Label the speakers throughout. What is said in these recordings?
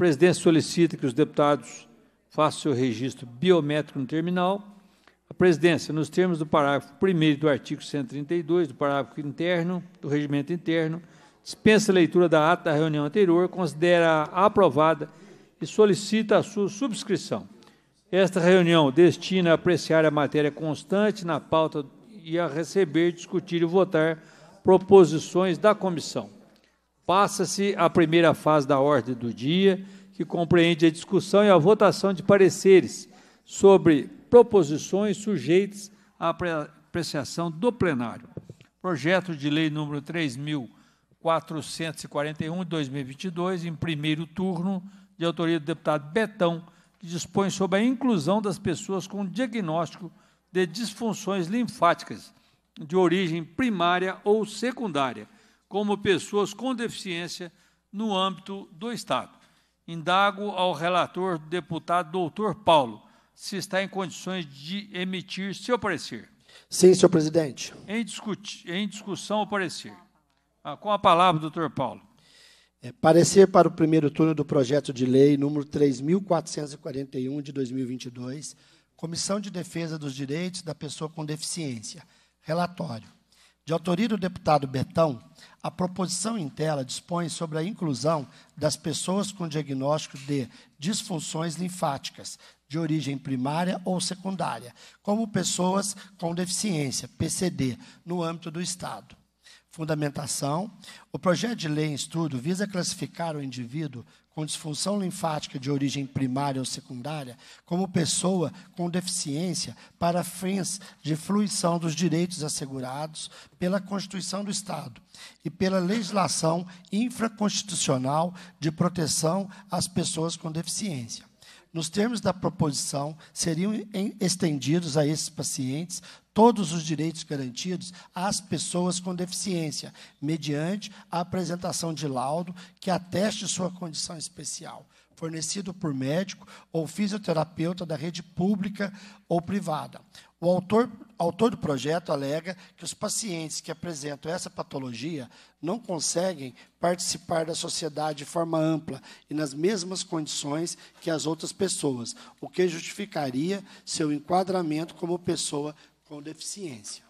Speaker 1: presidência solicita que os deputados façam seu registro biométrico no terminal. A presidência, nos termos do parágrafo 1 do artigo 132, do parágrafo interno do regimento interno, dispensa a leitura da ata da reunião anterior, considera aprovada e solicita a sua subscrição. Esta reunião destina a apreciar a matéria constante na pauta e a receber, discutir e votar proposições da comissão. Passa-se a primeira fase da ordem do dia, que compreende a discussão e a votação de pareceres sobre proposições sujeitas à apreciação do plenário. Projeto de lei número 3441 de 2022, em primeiro turno, de autoria do deputado Betão, que dispõe sobre a inclusão das pessoas com diagnóstico de disfunções linfáticas de origem primária ou secundária como pessoas com deficiência no âmbito do Estado. Indago ao relator, deputado doutor Paulo, se está em condições de emitir seu parecer.
Speaker 2: Sim, senhor presidente.
Speaker 1: Em, discuti em discussão, o parecer. Ah, com a palavra, doutor Paulo.
Speaker 2: É, parecer para o primeiro turno do projeto de lei número 3.441 de 2022, Comissão de Defesa dos Direitos da Pessoa com Deficiência. Relatório. De autoria do deputado Betão, a proposição em tela dispõe sobre a inclusão das pessoas com diagnóstico de disfunções linfáticas de origem primária ou secundária, como pessoas com deficiência, PCD, no âmbito do Estado. Fundamentação: o projeto de lei em estudo visa classificar o indivíduo com disfunção linfática de origem primária ou secundária, como pessoa com deficiência para fins de fruição dos direitos assegurados pela Constituição do Estado e pela legislação infraconstitucional de proteção às pessoas com deficiência nos termos da proposição, seriam estendidos a esses pacientes todos os direitos garantidos às pessoas com deficiência, mediante a apresentação de laudo que ateste sua condição especial fornecido por médico ou fisioterapeuta da rede pública ou privada. O autor, autor do projeto alega que os pacientes que apresentam essa patologia não conseguem participar da sociedade de forma ampla e nas mesmas condições que as outras pessoas, o que justificaria seu enquadramento como pessoa com deficiência.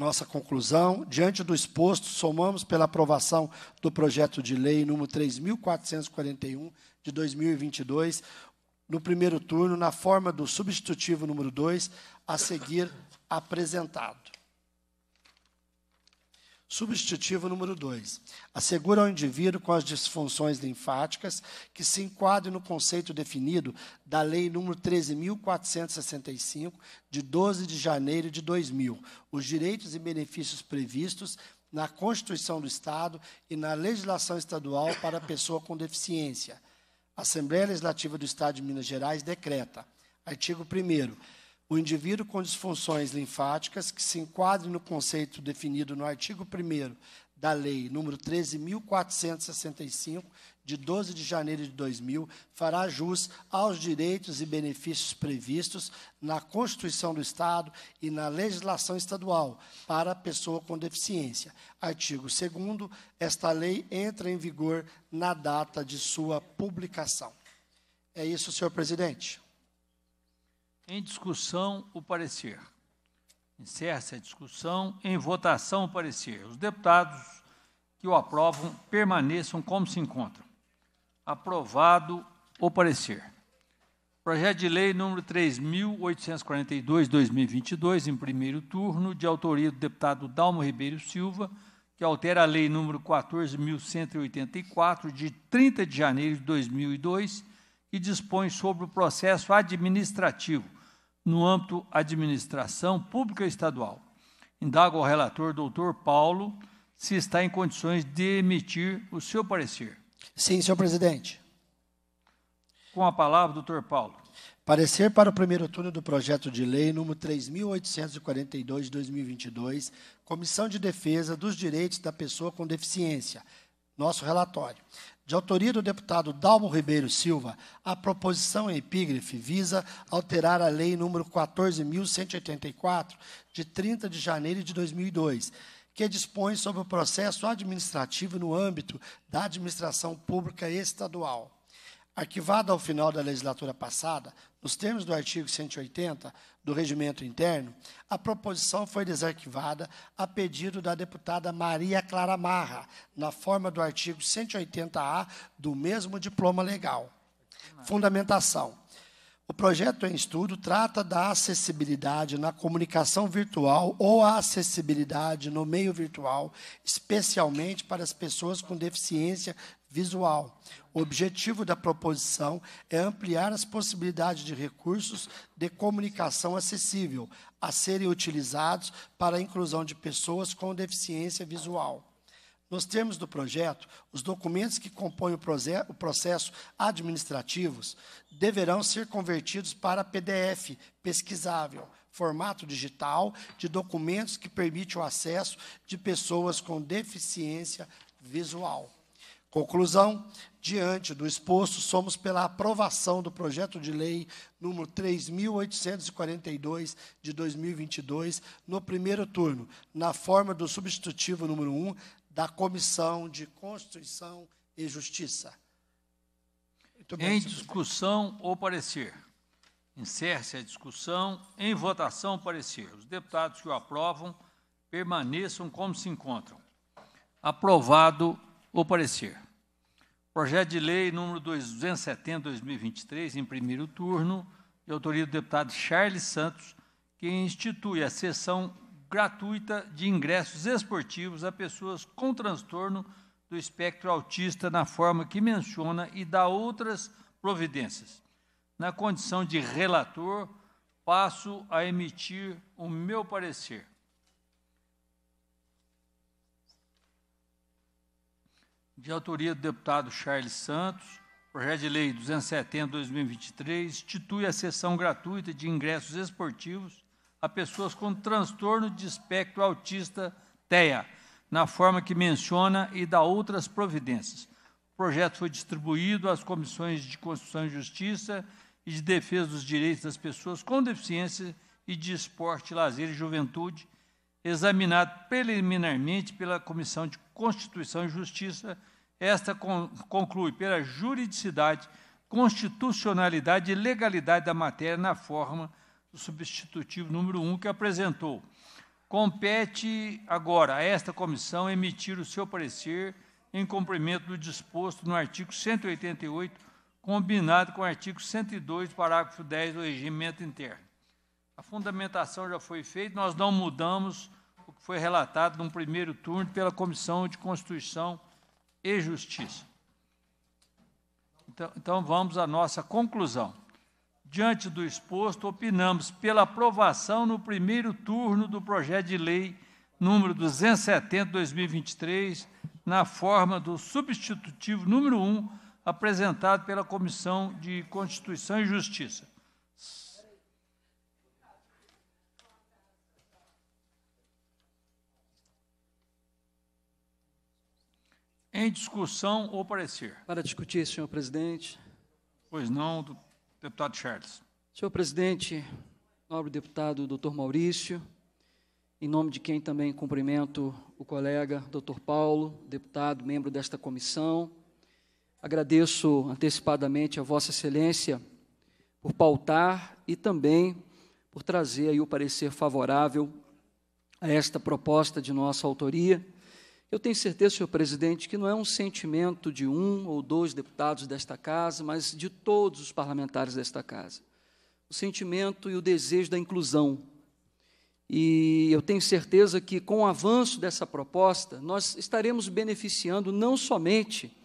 Speaker 2: Nossa conclusão: diante do exposto, somamos pela aprovação do projeto de lei número 3441 de 2022, no primeiro turno, na forma do substitutivo número 2, a seguir apresentado. Substitutivo número 2. Assegura ao indivíduo com as disfunções linfáticas que se enquadre no conceito definido da Lei nº 13.465, de 12 de janeiro de 2000, os direitos e benefícios previstos na Constituição do Estado e na legislação estadual para a pessoa com deficiência. A Assembleia Legislativa do Estado de Minas Gerais decreta. Artigo 1 o indivíduo com disfunções linfáticas que se enquadre no conceito definido no artigo 1 da Lei Número 13.465, de 12 de janeiro de 2000, fará jus aos direitos e benefícios previstos na Constituição do Estado e na legislação estadual para a pessoa com deficiência. Artigo 2 esta lei entra em vigor na data de sua publicação. É isso, senhor presidente.
Speaker 1: Em discussão, o parecer. Encerra-se a discussão. Em votação, o parecer. Os deputados que o aprovam permaneçam como se encontram. Aprovado o parecer. Projeto de lei número 3.842-2022, em primeiro turno, de autoria do deputado Dalmo Ribeiro Silva, que altera a lei número 14.184, de 30 de janeiro de 2002, que dispõe sobre o processo administrativo no âmbito administração pública estadual. Indago ao relator, doutor Paulo, se está em condições de emitir o seu parecer.
Speaker 2: Sim, senhor presidente. Com a palavra, doutor Paulo. Parecer para o primeiro turno do projeto de lei número 3.842 de 2022, Comissão de Defesa dos Direitos da Pessoa com Deficiência. Nosso relatório de autoria do deputado Dalmo Ribeiro Silva, a proposição em epígrafe visa alterar a Lei nº 14.184, de 30 de janeiro de 2002, que dispõe sobre o processo administrativo no âmbito da administração pública estadual. Arquivada ao final da legislatura passada, nos termos do artigo 180 do Regimento Interno, a proposição foi desarquivada a pedido da deputada Maria Clara Marra, na forma do artigo 180-A do mesmo diploma legal. Fundamentação. O projeto em estudo trata da acessibilidade na comunicação virtual ou a acessibilidade no meio virtual, especialmente para as pessoas com deficiência visual. O objetivo da proposição é ampliar as possibilidades de recursos de comunicação acessível a serem utilizados para a inclusão de pessoas com deficiência visual. Nos termos do projeto, os documentos que compõem o processo administrativos deverão ser convertidos para PDF pesquisável, formato digital de documentos que permite o acesso de pessoas com deficiência visual. Conclusão: diante do exposto, somos pela aprovação do projeto de lei número 3842 de 2022, no primeiro turno, na forma do substitutivo número 1 da Comissão de Constituição e Justiça. Bem, em
Speaker 1: discussão ou parecer. Encerre-se a discussão. Em votação, parecer. Os deputados que o aprovam permaneçam como se encontram. Aprovado o parecer. Projeto de lei número 270-2023, em primeiro turno, de autoria do deputado Charles Santos, que institui a sessão gratuita de ingressos esportivos a pessoas com transtorno do espectro autista na forma que menciona e dá outras providências. Na condição de relator, passo a emitir o meu parecer. de autoria do deputado Charles Santos, projeto de lei 270/2023 institui a sessão gratuita de ingressos esportivos a pessoas com transtorno de espectro autista TEA, na forma que menciona e dá outras providências. O projeto foi distribuído às comissões de Constituição e Justiça e de Defesa dos Direitos das Pessoas com Deficiência e de Esporte, Lazer e Juventude examinado preliminarmente pela Comissão de Constituição e Justiça, esta conclui pela juridicidade, constitucionalidade e legalidade da matéria na forma do substitutivo número 1 um que apresentou. Compete agora a esta comissão emitir o seu parecer em cumprimento do disposto no artigo 188, combinado com o artigo 102, parágrafo 10 do regimento interno a fundamentação já foi feita, nós não mudamos o que foi relatado no primeiro turno pela Comissão de Constituição e Justiça. Então, então vamos à nossa conclusão. Diante do exposto, opinamos pela aprovação no primeiro turno do projeto de lei número 270/2023, na forma do substitutivo número 1, apresentado pela Comissão de Constituição e Justiça. em discussão ou parecer? Para discutir, senhor presidente. Pois não, do deputado Charles. Senhor presidente,
Speaker 3: nobre deputado doutor Maurício, em nome de quem também cumprimento o colega doutor Paulo, deputado, membro desta comissão, agradeço antecipadamente a vossa excelência por pautar e também por trazer aí o parecer favorável a esta proposta de nossa autoria eu tenho certeza, senhor presidente, que não é um sentimento de um ou dois deputados desta casa, mas de todos os parlamentares desta casa. O sentimento e o desejo da inclusão. E eu tenho certeza que, com o avanço dessa proposta, nós estaremos beneficiando não somente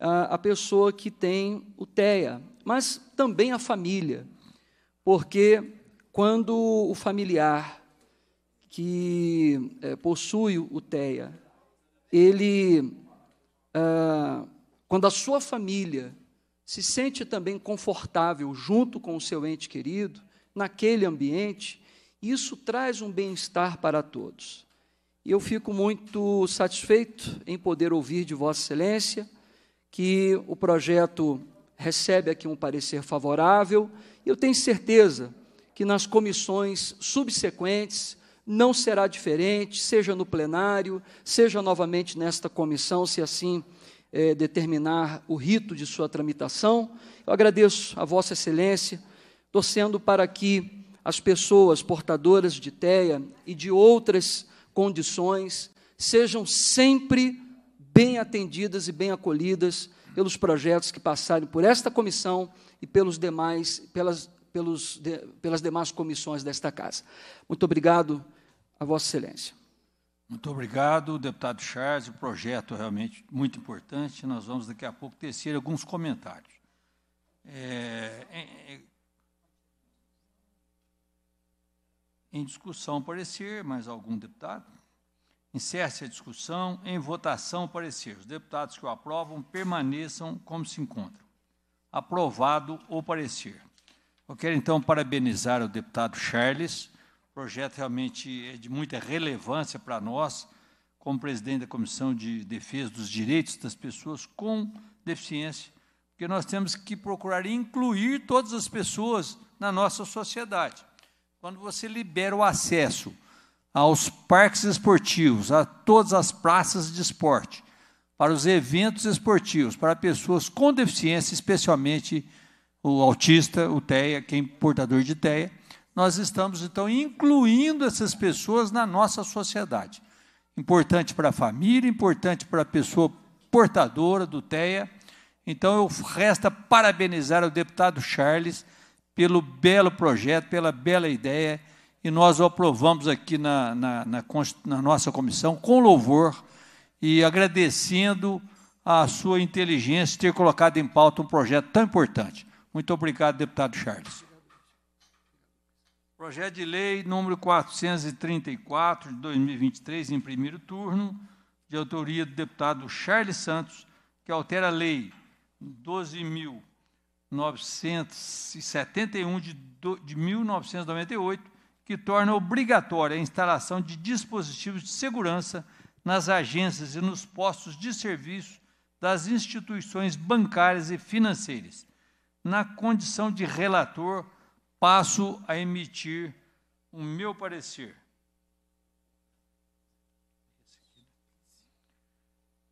Speaker 3: a, ah, a pessoa que tem o TEA, mas também a família. Porque quando o familiar que é, possui o TEA ele, ah, quando a sua família se sente também confortável junto com o seu ente querido, naquele ambiente, isso traz um bem-estar para todos. E eu fico muito satisfeito em poder ouvir de Vossa Excelência que o projeto recebe aqui um parecer favorável, e eu tenho certeza que nas comissões subsequentes não será diferente, seja no plenário, seja novamente nesta comissão, se assim é, determinar o rito de sua tramitação. Eu agradeço a Vossa Excelência, torcendo para que as pessoas portadoras de TEA e de outras condições sejam sempre bem atendidas e bem acolhidas pelos projetos que passarem por esta comissão e pelos demais, pelas, pelos, de, pelas demais comissões desta casa. Muito obrigado a Vossa Excelência.
Speaker 1: Muito obrigado, deputado Charles. O projeto é realmente muito importante. Nós vamos daqui a pouco tecer alguns comentários. É, é, é em discussão, parecer, mais algum deputado? Encerre-se a discussão. Em votação, parecer. Os deputados que o aprovam permaneçam como se encontram. Aprovado o parecer. Eu quero, então, parabenizar o deputado Charles projeto realmente é de muita relevância para nós, como presidente da Comissão de Defesa dos Direitos das Pessoas com Deficiência, porque nós temos que procurar incluir todas as pessoas na nossa sociedade. Quando você libera o acesso aos parques esportivos, a todas as praças de esporte, para os eventos esportivos, para pessoas com deficiência, especialmente o autista, o TEA, quem é portador de TEA, nós estamos então incluindo essas pessoas na nossa sociedade. Importante para a família, importante para a pessoa portadora do TEA. Então, eu resta parabenizar o deputado Charles pelo belo projeto, pela bela ideia, e nós o aprovamos aqui na, na, na, na nossa comissão com louvor e agradecendo a sua inteligência ter colocado em pauta um projeto tão importante. Muito obrigado, deputado Charles. Projeto de lei número 434 de 2023, em primeiro turno, de autoria do deputado Charles Santos, que altera a lei 12.971 de, de 1998, que torna obrigatória a instalação de dispositivos de segurança nas agências e nos postos de serviço das instituições bancárias e financeiras. Na condição de relator, passo a emitir o meu parecer.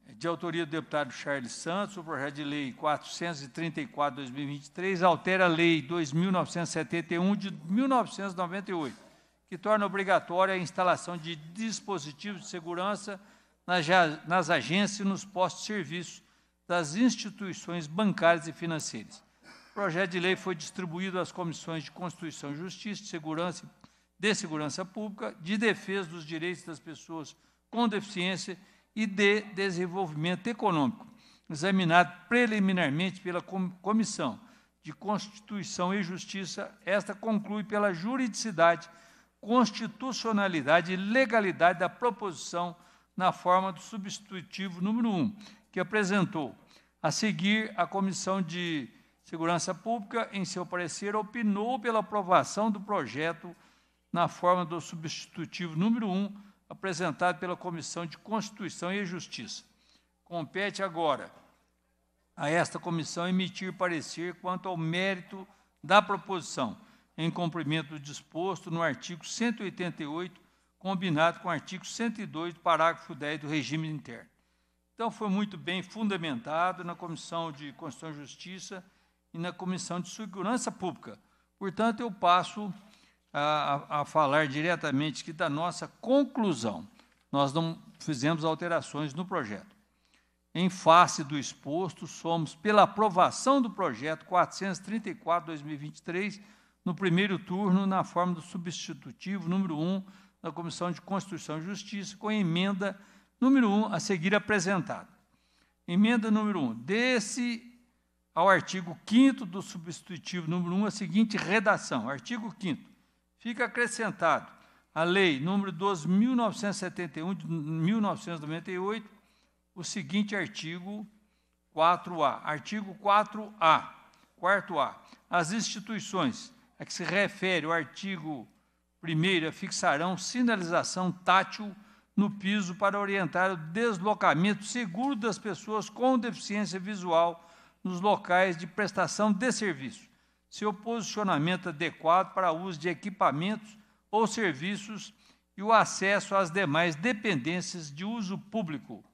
Speaker 1: É de autoria do deputado Charles Santos, o projeto de lei 434/2023 altera a lei 2971 de 1998, que torna obrigatória a instalação de dispositivos de segurança nas, nas agências e nos postos de serviço das instituições bancárias e financeiras projeto de lei foi distribuído às comissões de Constituição e Justiça, de Segurança, de Segurança Pública, de Defesa dos Direitos das Pessoas com Deficiência e de Desenvolvimento Econômico, examinado preliminarmente pela Comissão de Constituição e Justiça. Esta conclui pela juridicidade, constitucionalidade e legalidade da proposição na forma do substitutivo número 1, que apresentou. A seguir, a Comissão de Segurança Pública, em seu parecer, opinou pela aprovação do projeto na forma do substitutivo número 1, apresentado pela Comissão de Constituição e Justiça. Compete agora a esta comissão emitir parecer quanto ao mérito da proposição, em cumprimento do disposto no artigo 188, combinado com o artigo 102, parágrafo 10 do regime interno. Então, foi muito bem fundamentado na Comissão de Constituição e Justiça e na Comissão de Segurança Pública. Portanto, eu passo a, a, falar diretamente aqui da nossa conclusão. Nós não fizemos alterações no projeto. Em face do exposto, somos pela aprovação do projeto 434-2023, no primeiro turno, na forma do substitutivo número 1 da Comissão de Constituição e Justiça, com emenda número 1 a seguir apresentada. Emenda número 1. Desse ao artigo 5 do substitutivo número 1 a seguinte redação: artigo 5 fica acrescentado à lei número 12971 de 1998 o seguinte artigo 4A, artigo 4A, quarto A. As instituições a que se refere o artigo 1 fixarão sinalização tátil no piso para orientar o deslocamento seguro das pessoas com deficiência visual nos locais de prestação de serviço, seu posicionamento adequado para uso de equipamentos ou serviços e o acesso às demais dependências de uso público.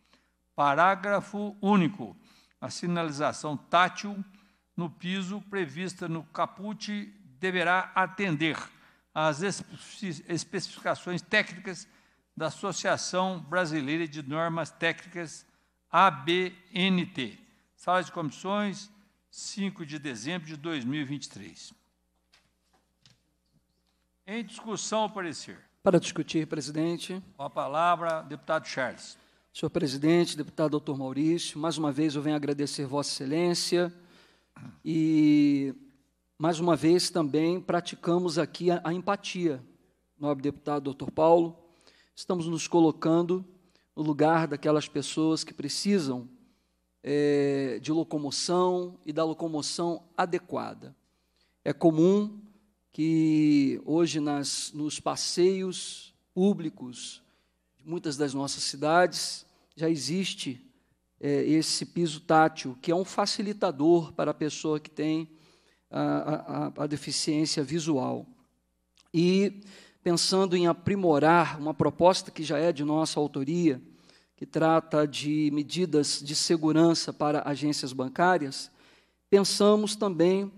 Speaker 1: Parágrafo único. A sinalização tátil no piso prevista no caput deverá atender às especificações técnicas da Associação Brasileira de Normas Técnicas, ABNT. Sala de comissões, 5 de dezembro de 2023. Em discussão, parecer.
Speaker 3: Para discutir, presidente.
Speaker 1: Com a palavra, deputado Charles.
Speaker 3: Senhor presidente, deputado doutor Maurício, mais uma vez eu venho agradecer Vossa Excelência e, mais uma vez, também praticamos aqui a, a empatia, nobre deputado doutor Paulo. Estamos nos colocando no lugar daquelas pessoas que precisam é, de locomoção e da locomoção adequada. É comum que hoje nas, nos passeios públicos de muitas das nossas cidades já existe é, esse piso tátil, que é um facilitador para a pessoa que tem a, a, a deficiência visual. E pensando em aprimorar uma proposta que já é de nossa autoria, que trata de medidas de segurança para agências bancárias, pensamos também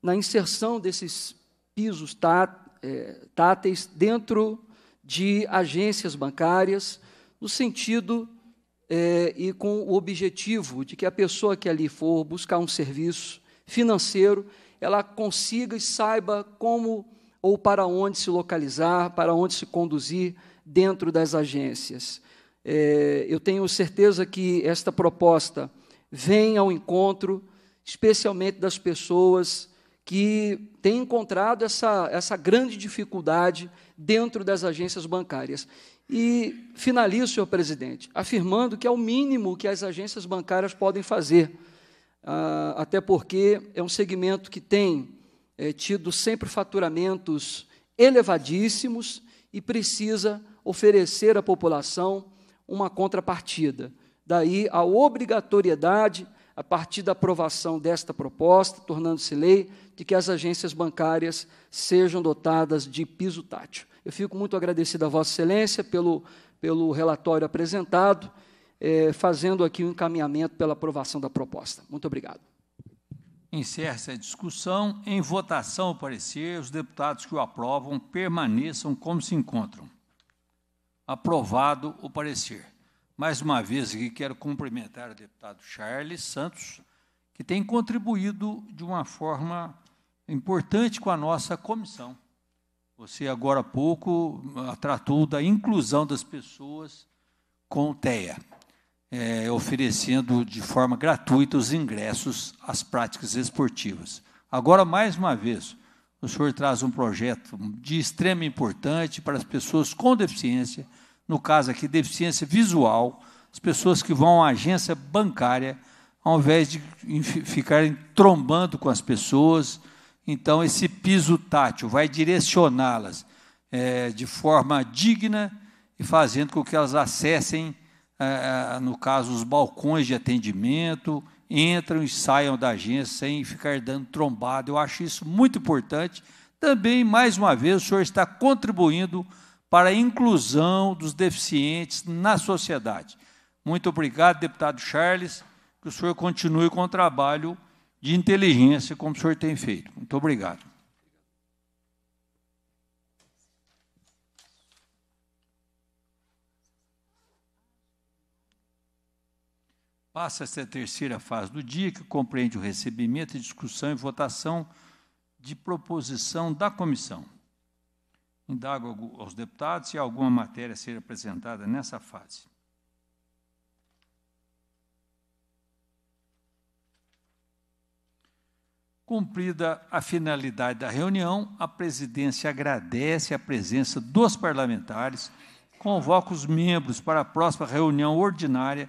Speaker 3: na inserção desses pisos tá, é, táteis dentro de agências bancárias, no sentido é, e com o objetivo de que a pessoa que ali for buscar um serviço financeiro, ela consiga e saiba como ou para onde se localizar, para onde se conduzir dentro das agências. É, eu tenho certeza que esta proposta vem ao encontro, especialmente das pessoas que têm encontrado essa, essa grande dificuldade dentro das agências bancárias. E finalizo, senhor presidente, afirmando que é o mínimo que as agências bancárias podem fazer, ah, até porque é um segmento que tem é, tido sempre faturamentos elevadíssimos e precisa oferecer à população uma contrapartida. Daí a obrigatoriedade, a partir da aprovação desta proposta, tornando-se lei, de que as agências bancárias sejam dotadas de piso tátil. Eu fico muito agradecido a Vossa Excelência pelo, pelo relatório apresentado, eh, fazendo aqui o um encaminhamento pela aprovação da proposta. Muito obrigado.
Speaker 1: Encerra-se a discussão. Em votação, o parecer, os deputados que o aprovam permaneçam como se encontram aprovado o parecer. Mais uma vez, aqui quero cumprimentar o deputado Charles Santos, que tem contribuído de uma forma importante com a nossa comissão. Você, agora há pouco, ah, tratou da inclusão das pessoas com o TEA, é, eh, oferecendo de forma gratuita os ingressos às práticas esportivas. Agora, mais uma vez, o senhor traz um projeto de extrema importância para as pessoas com deficiência, no caso aqui, deficiência visual, as pessoas que vão à agência bancária, ao invés de ficarem trombando com as pessoas. Então, esse piso tátil vai direcioná-las é, de forma digna e fazendo com que elas acessem, é, é no caso, os balcões de atendimento entram e saiam da agência sem ficar dando trombada. Eu acho isso muito importante. Também, mais uma vez, o senhor está contribuindo para a inclusão dos deficientes na sociedade. Muito obrigado, deputado Charles, que o senhor continue com o trabalho de inteligência como o senhor tem feito. Muito obrigado. Passa-se a terceira fase do dia, que compreende o recebimento, discussão e votação de proposição da comissão. Indago aos deputados se alguma matéria ser apresentada nessa fase. Cumprida a finalidade da reunião, a presidência agradece a presença dos parlamentares, convoca os membros para a próxima reunião ordinária